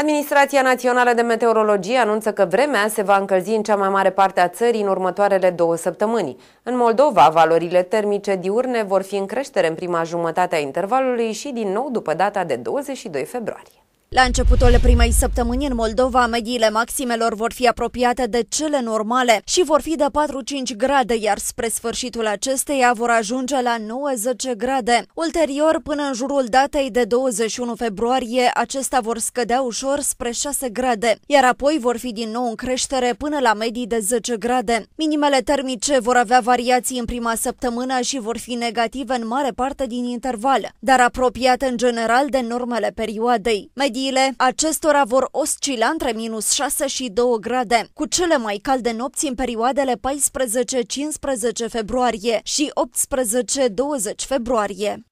Administrația Națională de Meteorologie anunță că vremea se va încălzi în cea mai mare parte a țării în următoarele două săptămâni. În Moldova, valorile termice diurne vor fi în creștere în prima jumătate a intervalului și din nou după data de 22 februarie. La începutul primei săptămâni în Moldova, mediile maximelor vor fi apropiate de cele normale și vor fi de 4-5 grade, iar spre sfârșitul acesteia vor ajunge la 9-10 grade. Ulterior, până în jurul datei de 21 februarie, acestea vor scădea ușor spre 6 grade, iar apoi vor fi din nou în creștere până la medii de 10 grade. Minimele termice vor avea variații în prima săptămână și vor fi negative în mare parte din interval, dar apropiate în general de normele perioadei. Medii Mediile acestora vor oscila între minus 6 și 2 grade, cu cele mai calde nopți în perioadele 14-15 februarie și 18-20 februarie.